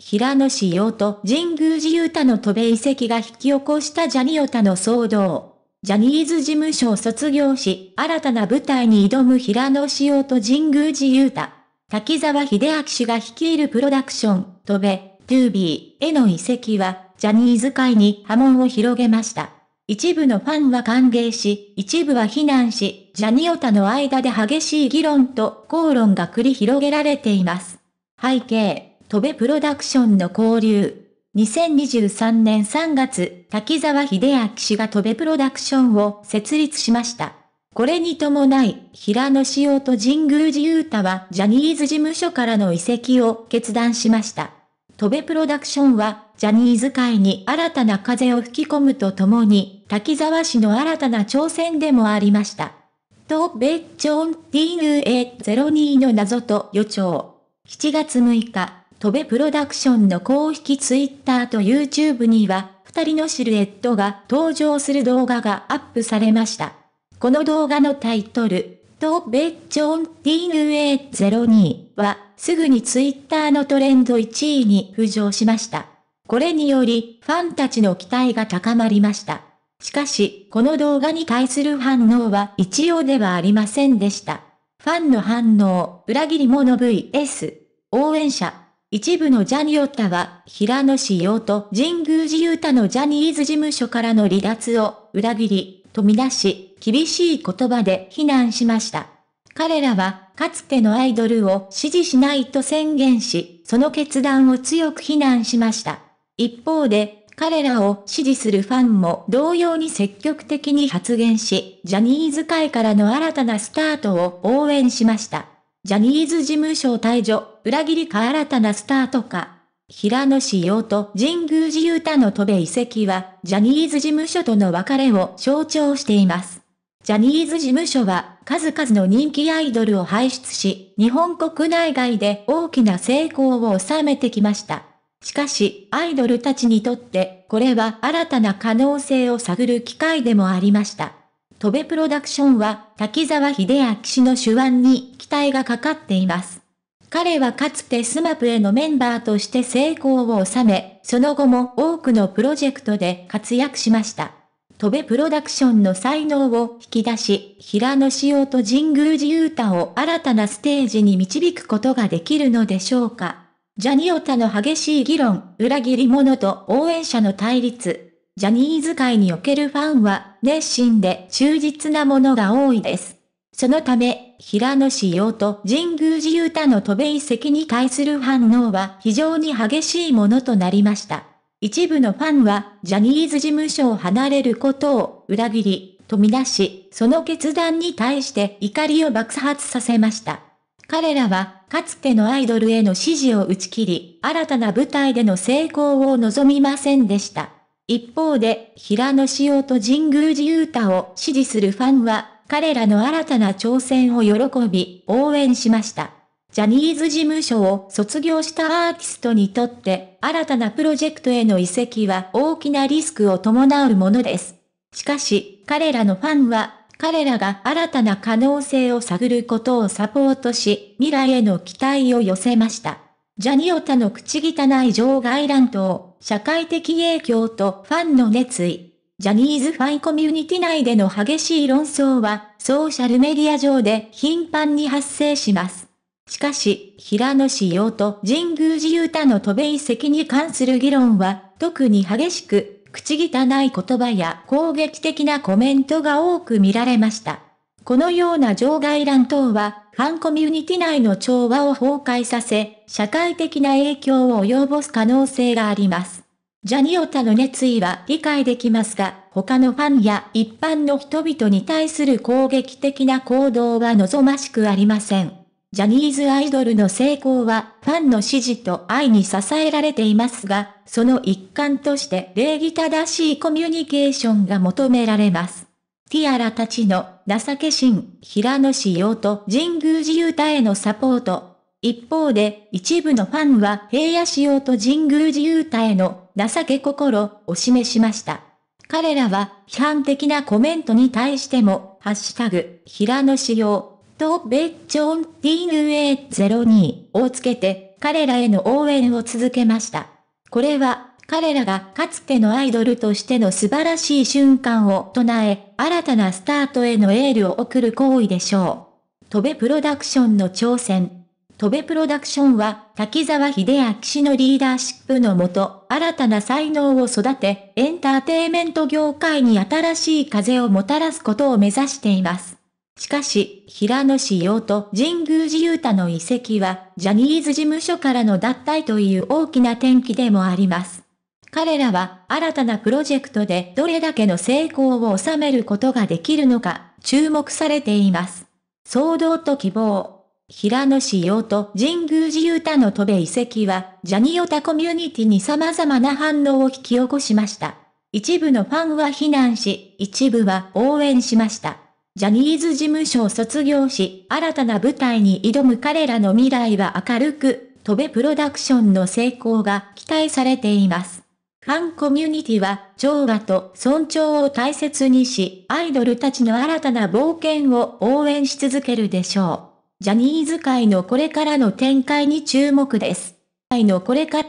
平野紫耀と神宮寺勇太の渡米遺跡が引き起こしたジャニオタの騒動。ジャニーズ事務所を卒業し、新たな舞台に挑む平野紫耀と神宮寺勇太。滝沢秀明氏が率いるプロダクション、渡米、トゥービーへの移籍は、ジャニーズ界に波紋を広げました。一部のファンは歓迎し、一部は非難し、ジャニオタの間で激しい議論と口論が繰り広げられています。背景戸部プロダクションの交流。2023年3月、滝沢秀明氏が戸部プロダクションを設立しました。これに伴い、平野潮と神宮寺雄太はジャニーズ事務所からの移籍を決断しました。戸部プロダクションは、ジャニーズ界に新たな風を吹き込むとともに、滝沢氏の新たな挑戦でもありました。戸部ジョン DNA02 の謎と予兆。7月6日。戸部プロダクションの公式ツイッターと YouTube には、二人のシルエットが登場する動画がアップされました。この動画のタイトル、トベチョン DNA02 は、すぐにツイッターのトレンド1位に浮上しました。これにより、ファンたちの期待が高まりました。しかし、この動画に対する反応は一応ではありませんでした。ファンの反応、裏切り者 VS、応援者、一部のジャニオタは、平野紫用と神宮寺勇太のジャニーズ事務所からの離脱を裏切り、とみ出し、厳しい言葉で非難しました。彼らは、かつてのアイドルを支持しないと宣言し、その決断を強く非難しました。一方で、彼らを支持するファンも同様に積極的に発言し、ジャニーズ界からの新たなスタートを応援しました。ジャニーズ事務所退場裏切りか新たなスタートか。平野紫耀と神宮寺勇太の戸部遺跡は、ジャニーズ事務所との別れを象徴しています。ジャニーズ事務所は、数々の人気アイドルを輩出し、日本国内外で大きな成功を収めてきました。しかし、アイドルたちにとって、これは新たな可能性を探る機会でもありました。戸部プロダクションは、滝沢秀明氏の手腕に期待がかかっています。彼はかつてスマップへのメンバーとして成功を収め、その後も多くのプロジェクトで活躍しました。戸部プロダクションの才能を引き出し、平野紫耀と神宮寺勇太を新たなステージに導くことができるのでしょうか。ジャニオタの激しい議論、裏切り者と応援者の対立。ジャニーズ界におけるファンは熱心で忠実なものが多いです。そのため、平野紫耀と神宮寺雄太の渡米遺跡に対する反応は非常に激しいものとなりました。一部のファンは、ジャニーズ事務所を離れることを裏切り、とみなし、その決断に対して怒りを爆発させました。彼らは、かつてのアイドルへの支持を打ち切り、新たな舞台での成功を望みませんでした。一方で、平野紫耀と神宮寺勇太を支持するファンは、彼らの新たな挑戦を喜び、応援しました。ジャニーズ事務所を卒業したアーティストにとって、新たなプロジェクトへの移籍は大きなリスクを伴うものです。しかし、彼らのファンは、彼らが新たな可能性を探ることをサポートし、未来への期待を寄せました。ジャニオタの口汚い場外乱闘、社会的影響とファンの熱意。ジャニーズファンコミュニティ内での激しい論争は、ソーシャルメディア上で頻繁に発生します。しかし、平野紫耀と神宮寺勇太の渡米遺跡に関する議論は、特に激しく、口汚い言葉や攻撃的なコメントが多く見られました。このような場外乱闘は、ファンコミュニティ内の調和を崩壊させ、社会的な影響を及ぼす可能性があります。ジャニオタの熱意は理解できますが、他のファンや一般の人々に対する攻撃的な行動は望ましくありません。ジャニーズアイドルの成功は、ファンの支持と愛に支えられていますが、その一環として礼儀正しいコミュニケーションが求められます。ティアラたちの情け心、平野仕様と神宮寺雄太へのサポート。一方で、一部のファンは平野仕様と神宮寺雄太への情け心を示しました。彼らは批判的なコメントに対しても、ハッシュタグ、平野仕様、とベッチョン d n a 0 2をつけて、彼らへの応援を続けました。これは、彼らがかつてのアイドルとしての素晴らしい瞬間を唱え、新たなスタートへのエールを送る行為でしょう。戸部プロダクションの挑戦。戸部プロダクションは、滝沢秀明氏のリーダーシップのもと、新たな才能を育て、エンターテイメント業界に新しい風をもたらすことを目指しています。しかし、平野志陽と神宮寺勇太の遺跡は、ジャニーズ事務所からの脱退という大きな転機でもあります。彼らは、新たなプロジェクトでどれだけの成功を収めることができるのか、注目されています。騒動と希望。平野紫耀と神宮寺勇太の戸部遺跡は、ジャニオタコミュニティに様々な反応を引き起こしました。一部のファンは非難し、一部は応援しました。ジャニーズ事務所を卒業し、新たな舞台に挑む彼らの未来は明るく、戸部プロダクションの成功が期待されています。ファンコミュニティは、調和と尊重を大切にし、アイドルたちの新たな冒険を応援し続けるでしょう。ジャニーズ界のこれからの展開に注目です。のこれから